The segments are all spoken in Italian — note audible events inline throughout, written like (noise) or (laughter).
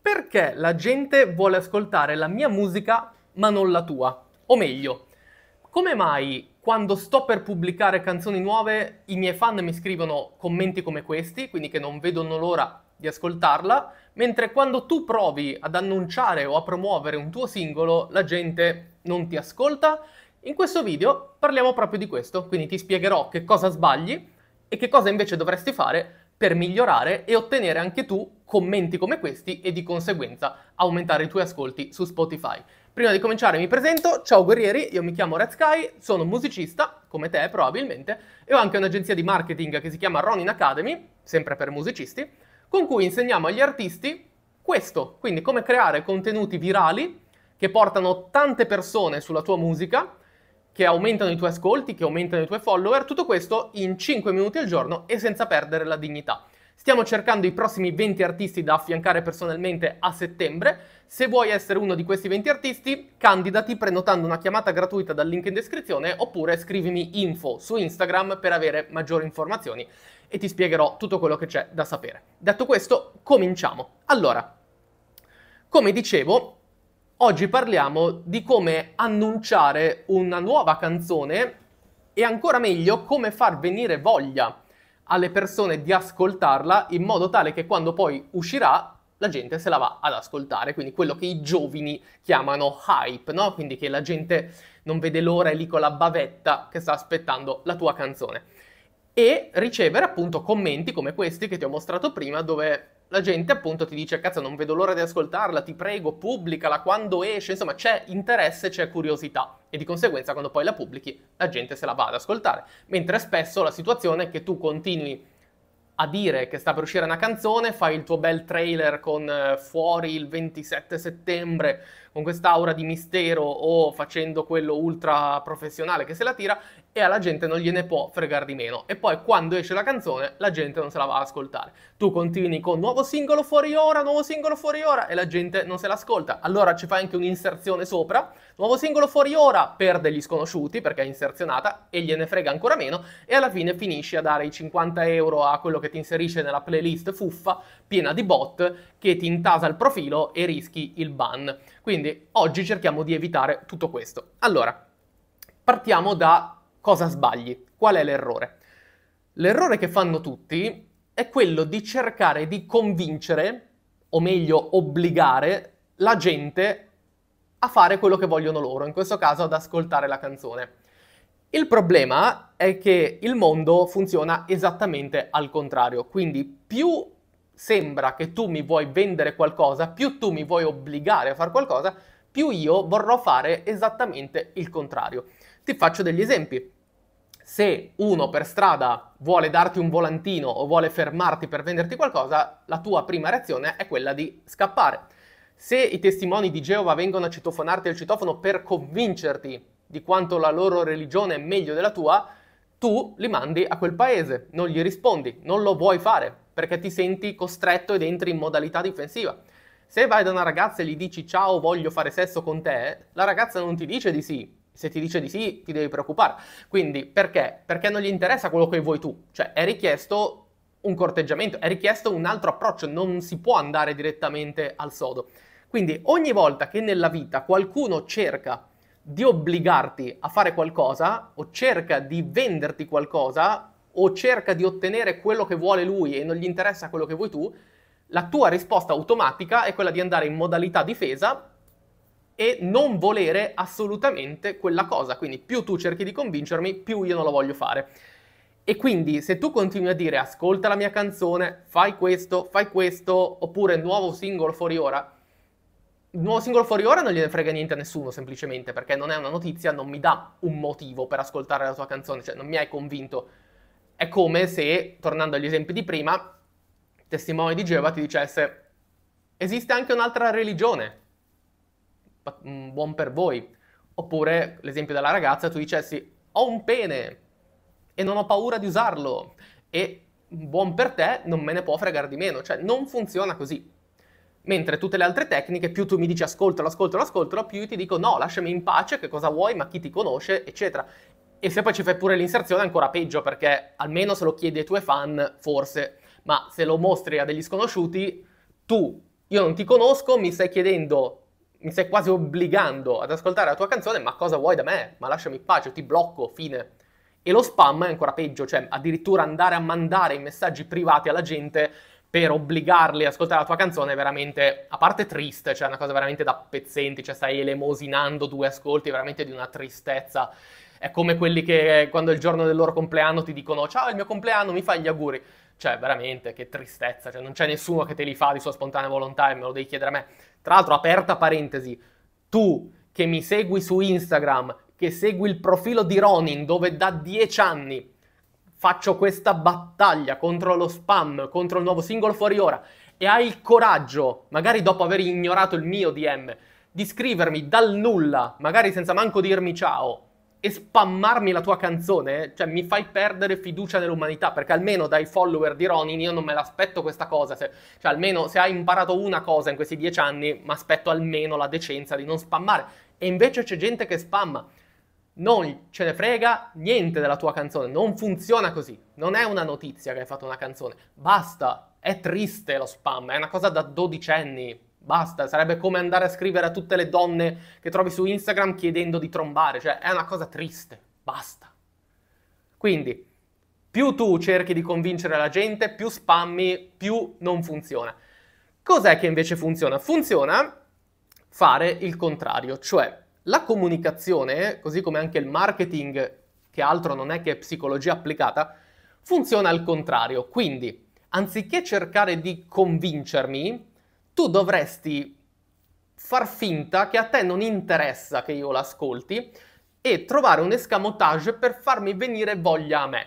perché la gente vuole ascoltare la mia musica ma non la tua? O meglio, come mai quando sto per pubblicare canzoni nuove i miei fan mi scrivono commenti come questi, quindi che non vedono l'ora di ascoltarla, mentre quando tu provi ad annunciare o a promuovere un tuo singolo la gente non ti ascolta? In questo video parliamo proprio di questo, quindi ti spiegherò che cosa sbagli e che cosa invece dovresti fare per migliorare e ottenere anche tu commenti come questi e di conseguenza aumentare i tuoi ascolti su Spotify. Prima di cominciare mi presento, ciao guerrieri, io mi chiamo Red Sky, sono musicista, come te probabilmente, e ho anche un'agenzia di marketing che si chiama Ronin Academy, sempre per musicisti, con cui insegniamo agli artisti questo, quindi come creare contenuti virali che portano tante persone sulla tua musica, che aumentano i tuoi ascolti, che aumentano i tuoi follower, tutto questo in 5 minuti al giorno e senza perdere la dignità. Stiamo cercando i prossimi 20 artisti da affiancare personalmente a settembre. Se vuoi essere uno di questi 20 artisti, candidati prenotando una chiamata gratuita dal link in descrizione oppure scrivimi info su Instagram per avere maggiori informazioni e ti spiegherò tutto quello che c'è da sapere. Detto questo, cominciamo. Allora, come dicevo, oggi parliamo di come annunciare una nuova canzone e ancora meglio come far venire voglia alle persone di ascoltarla in modo tale che quando poi uscirà la gente se la va ad ascoltare, quindi quello che i giovani chiamano hype, no? Quindi che la gente non vede l'ora e lì con la bavetta che sta aspettando la tua canzone. E ricevere appunto commenti come questi che ti ho mostrato prima dove la gente appunto ti dice cazzo non vedo l'ora di ascoltarla, ti prego pubblicala quando esce, insomma c'è interesse, c'è curiosità e di conseguenza quando poi la pubblichi la gente se la va ad ascoltare, mentre spesso la situazione è che tu continui a dire che sta per uscire una canzone, fai il tuo bel trailer con eh, fuori il 27 settembre, con quest'aura di mistero o facendo quello ultra professionale che se la tira e alla gente non gliene può fregare di meno. E poi quando esce la canzone la gente non se la va ad ascoltare. Tu continui con nuovo singolo fuori ora, nuovo singolo fuori ora e la gente non se l'ascolta. Allora ci fai anche un'inserzione sopra, nuovo singolo fuori ora perde gli sconosciuti perché è inserzionata e gliene frega ancora meno e alla fine finisci a dare i 50 euro a quello che ti inserisce nella playlist fuffa piena di bot che ti intasa il profilo e rischi il ban. Quindi oggi cerchiamo di evitare tutto questo. Allora, partiamo da cosa sbagli, qual è l'errore. L'errore che fanno tutti è quello di cercare di convincere, o meglio obbligare, la gente a fare quello che vogliono loro, in questo caso ad ascoltare la canzone. Il problema è che il mondo funziona esattamente al contrario, quindi più sembra che tu mi vuoi vendere qualcosa, più tu mi vuoi obbligare a fare qualcosa, più io vorrò fare esattamente il contrario. Ti faccio degli esempi. Se uno per strada vuole darti un volantino o vuole fermarti per venderti qualcosa, la tua prima reazione è quella di scappare. Se i testimoni di Geova vengono a citofonarti al citofono per convincerti di quanto la loro religione è meglio della tua, tu li mandi a quel paese, non gli rispondi, non lo vuoi fare perché ti senti costretto ed entri in modalità difensiva. Se vai da una ragazza e gli dici ciao voglio fare sesso con te, la ragazza non ti dice di sì, se ti dice di sì, ti devi preoccupare. Quindi perché? Perché non gli interessa quello che vuoi tu. Cioè è richiesto un corteggiamento, è richiesto un altro approccio, non si può andare direttamente al sodo. Quindi ogni volta che nella vita qualcuno cerca di obbligarti a fare qualcosa o cerca di venderti qualcosa o cerca di ottenere quello che vuole lui e non gli interessa quello che vuoi tu, la tua risposta automatica è quella di andare in modalità difesa e non volere assolutamente quella cosa. Quindi più tu cerchi di convincermi, più io non lo voglio fare. E quindi se tu continui a dire ascolta la mia canzone, fai questo, fai questo, oppure nuovo singolo fuori ora, il nuovo singolo fuori ora non gliene frega niente a nessuno semplicemente perché non è una notizia, non mi dà un motivo per ascoltare la tua canzone, cioè non mi hai convinto. È come se, tornando agli esempi di prima, testimone di Geova ti dicesse esiste anche un'altra religione, Mm, buon per voi. Oppure l'esempio della ragazza, tu dicessi eh, ho un pene e non ho paura di usarlo e buon per te, non me ne può fregare di meno, cioè non funziona così. Mentre tutte le altre tecniche, più tu mi dici ascoltalo, ascoltalo, ascoltalo, più io ti dico no, lasciami in pace, che cosa vuoi, ma chi ti conosce, eccetera. E se poi ci fai pure l'inserzione, ancora peggio, perché almeno se lo chiedi ai tuoi fan, forse, ma se lo mostri a degli sconosciuti, tu, io non ti conosco, mi stai chiedendo mi stai quasi obbligando ad ascoltare la tua canzone, ma cosa vuoi da me? Ma lasciami in pace, ti blocco, fine. E lo spam è ancora peggio, cioè addirittura andare a mandare i messaggi privati alla gente per obbligarli ad ascoltare la tua canzone è veramente, a parte triste, cioè è una cosa veramente da pezzenti, cioè stai elemosinando due ascolti, veramente di una tristezza. È come quelli che quando è il giorno del loro compleanno ti dicono ciao, è il mio compleanno, mi fai gli auguri. Cioè, veramente, che tristezza. Cioè, non c'è nessuno che te li fa di sua spontanea volontà e me lo devi chiedere a me. Tra l'altro, aperta parentesi, tu che mi segui su Instagram, che segui il profilo di Ronin, dove da dieci anni faccio questa battaglia contro lo spam, contro il nuovo singolo fuori ora, e hai il coraggio, magari dopo aver ignorato il mio DM, di scrivermi dal nulla, magari senza manco dirmi ciao, e spammarmi la tua canzone, cioè mi fai perdere fiducia nell'umanità, perché almeno dai follower di Ronin io non me l'aspetto questa cosa, se, cioè almeno se hai imparato una cosa in questi dieci anni, mi aspetto almeno la decenza di non spammare. E invece c'è gente che spamma. Non ce ne frega niente della tua canzone, non funziona così. Non è una notizia che hai fatto una canzone. Basta, è triste lo spam, è una cosa da dodicenni, Basta, sarebbe come andare a scrivere a tutte le donne che trovi su Instagram chiedendo di trombare, cioè è una cosa triste, basta. Quindi, più tu cerchi di convincere la gente, più spammi, più non funziona. Cos'è che invece funziona? Funziona fare il contrario, cioè la comunicazione, così come anche il marketing, che altro non è che psicologia applicata, funziona al contrario. Quindi, anziché cercare di convincermi, tu dovresti far finta che a te non interessa che io l'ascolti e trovare un escamotage per farmi venire voglia a me.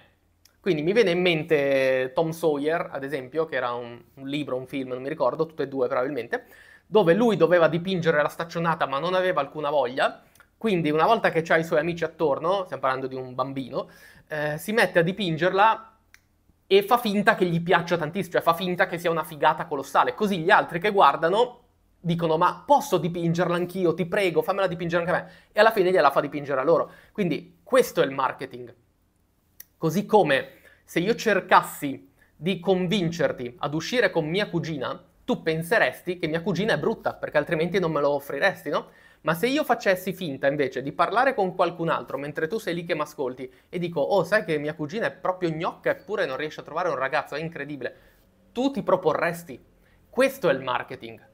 Quindi mi viene in mente Tom Sawyer, ad esempio, che era un, un libro, un film, non mi ricordo, tutte e due probabilmente, dove lui doveva dipingere la staccionata ma non aveva alcuna voglia. Quindi una volta che ha i suoi amici attorno, stiamo parlando di un bambino, eh, si mette a dipingerla e fa finta che gli piaccia tantissimo, cioè fa finta che sia una figata colossale. Così gli altri che guardano dicono ma posso dipingerla anch'io, ti prego, fammela dipingere anche a me. E alla fine gliela fa dipingere a loro. Quindi questo è il marketing. Così come se io cercassi di convincerti ad uscire con mia cugina, tu penseresti che mia cugina è brutta, perché altrimenti non me lo offriresti, no? Ma se io facessi finta invece di parlare con qualcun altro mentre tu sei lì che mi ascolti e dico, oh sai che mia cugina è proprio gnocca eppure non riesce a trovare un ragazzo, è incredibile, tu ti proporresti. Questo è il marketing.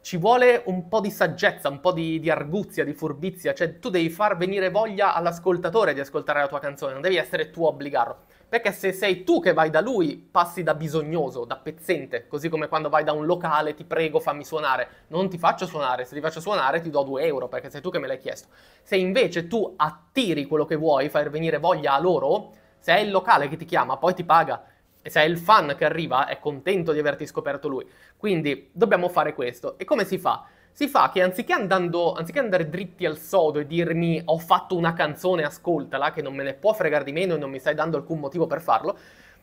Ci vuole un po' di saggezza, un po' di, di arguzia, di furbizia, cioè tu devi far venire voglia all'ascoltatore di ascoltare la tua canzone, non devi essere tu a obbligarlo. Perché se sei tu che vai da lui, passi da bisognoso, da pezzente, così come quando vai da un locale, ti prego fammi suonare. Non ti faccio suonare, se ti faccio suonare ti do 2 euro, perché sei tu che me l'hai chiesto. Se invece tu attiri quello che vuoi, far venire voglia a loro, se è il locale che ti chiama, poi ti paga. E se è il fan che arriva, è contento di averti scoperto lui. Quindi dobbiamo fare questo. E come si fa? si fa che anziché, andando, anziché andare dritti al sodo e dirmi ho fatto una canzone, ascoltala, che non me ne può fregare di meno e non mi stai dando alcun motivo per farlo,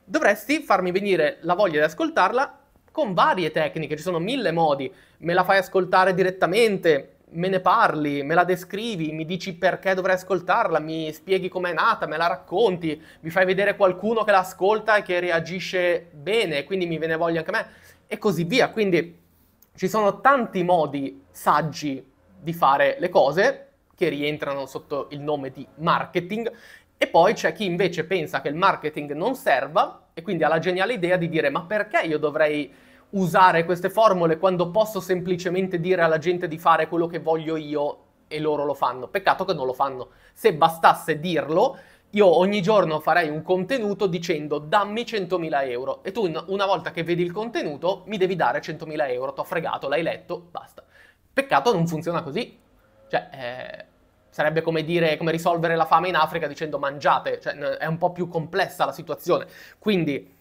dovresti farmi venire la voglia di ascoltarla con varie tecniche, ci sono mille modi, me la fai ascoltare direttamente, me ne parli, me la descrivi, mi dici perché dovrei ascoltarla, mi spieghi com'è nata, me la racconti, mi fai vedere qualcuno che l'ascolta e che reagisce bene, quindi mi viene voglia anche a me, e così via. Quindi ci sono tanti modi saggi di fare le cose che rientrano sotto il nome di marketing e poi c'è chi invece pensa che il marketing non serva e quindi ha la geniale idea di dire ma perché io dovrei usare queste formule quando posso semplicemente dire alla gente di fare quello che voglio io e loro lo fanno. Peccato che non lo fanno. Se bastasse dirlo, io ogni giorno farei un contenuto dicendo dammi 100.000 euro e tu una volta che vedi il contenuto mi devi dare 100.000 euro, t'ho fregato, l'hai letto, basta. Peccato non funziona così. Cioè, eh, sarebbe come dire, come risolvere la fame in Africa dicendo mangiate, cioè è un po' più complessa la situazione. Quindi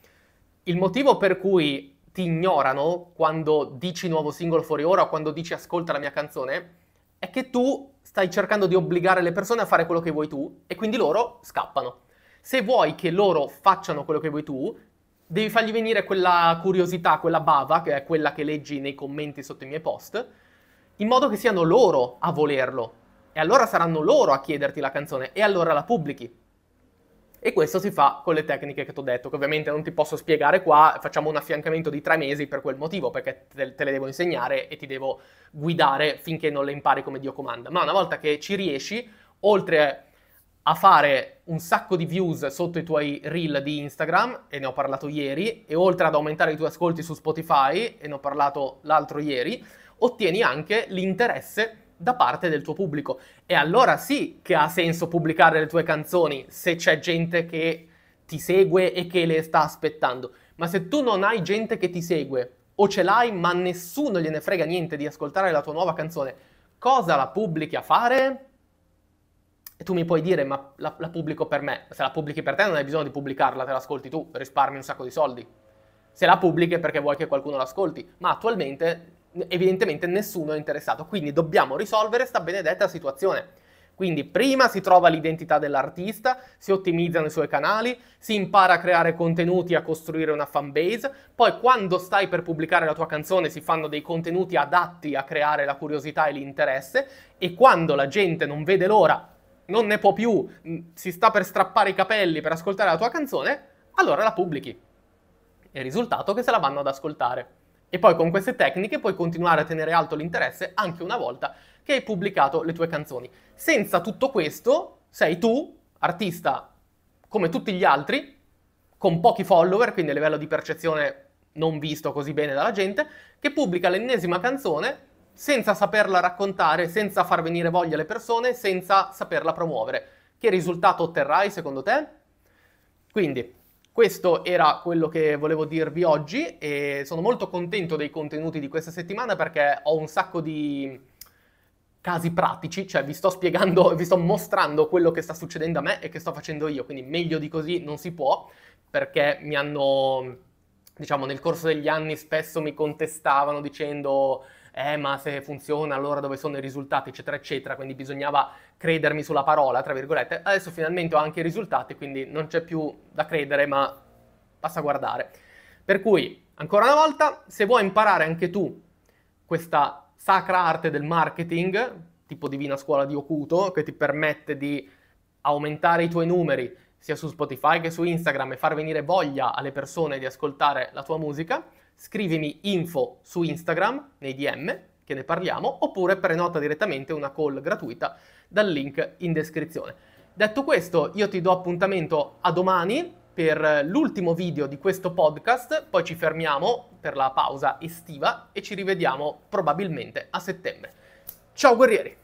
il motivo per cui ti ignorano quando dici nuovo singolo fuori ora o quando dici ascolta la mia canzone è che tu stai cercando di obbligare le persone a fare quello che vuoi tu e quindi loro scappano. Se vuoi che loro facciano quello che vuoi tu, devi fargli venire quella curiosità, quella bava, che è quella che leggi nei commenti sotto i miei post, in modo che siano loro a volerlo. E allora saranno loro a chiederti la canzone e allora la pubblichi. E questo si fa con le tecniche che ti ho detto, che ovviamente non ti posso spiegare qua, facciamo un affiancamento di tre mesi per quel motivo, perché te, te le devo insegnare e ti devo guidare finché non le impari come Dio comanda. Ma una volta che ci riesci, oltre a fare un sacco di views sotto i tuoi reel di Instagram, e ne ho parlato ieri, e oltre ad aumentare i tuoi ascolti su Spotify, e ne ho parlato l'altro ieri, ottieni anche l'interesse da parte del tuo pubblico. E allora sì che ha senso pubblicare le tue canzoni se c'è gente che ti segue e che le sta aspettando. Ma se tu non hai gente che ti segue o ce l'hai ma nessuno gliene frega niente di ascoltare la tua nuova canzone, cosa la pubblichi a fare? E tu mi puoi dire, ma la, la pubblico per me. Se la pubblichi per te non hai bisogno di pubblicarla, te l'ascolti tu, risparmi un sacco di soldi. Se la pubblichi perché vuoi che qualcuno l'ascolti. Ma attualmente evidentemente nessuno è interessato, quindi dobbiamo risolvere questa benedetta situazione. Quindi prima si trova l'identità dell'artista, si ottimizzano i suoi canali, si impara a creare contenuti, a costruire una fanbase, poi quando stai per pubblicare la tua canzone si fanno dei contenuti adatti a creare la curiosità e l'interesse e quando la gente non vede l'ora, non ne può più, mm, si sta per strappare i capelli per ascoltare la tua canzone, allora la pubblichi. E il risultato è che se la vanno ad ascoltare. E poi con queste tecniche puoi continuare a tenere alto l'interesse anche una volta che hai pubblicato le tue canzoni. Senza tutto questo, sei tu, artista come tutti gli altri, con pochi follower, quindi a livello di percezione non visto così bene dalla gente, che pubblica l'ennesima canzone senza saperla raccontare, senza far venire voglia alle persone, senza saperla promuovere. Che risultato otterrai secondo te? Quindi, questo era quello che volevo dirvi oggi e sono molto contento dei contenuti di questa settimana perché ho un sacco di casi pratici, cioè vi sto spiegando, (laughs) vi sto mostrando quello che sta succedendo a me e che sto facendo io, quindi meglio di così non si può perché mi hanno, diciamo, nel corso degli anni spesso mi contestavano dicendo eh ma se funziona allora dove sono i risultati eccetera eccetera, quindi bisognava credermi sulla parola tra virgolette, adesso finalmente ho anche i risultati quindi non c'è più da credere ma basta guardare. Per cui ancora una volta se vuoi imparare anche tu questa sacra arte del marketing, tipo divina scuola di Okuto, che ti permette di aumentare i tuoi numeri sia su Spotify che su Instagram e far venire voglia alle persone di ascoltare la tua musica, scrivimi info su Instagram, nei DM, che ne parliamo, oppure prenota direttamente una call gratuita dal link in descrizione. Detto questo, io ti do appuntamento a domani per l'ultimo video di questo podcast, poi ci fermiamo per la pausa estiva e ci rivediamo probabilmente a settembre. Ciao guerrieri!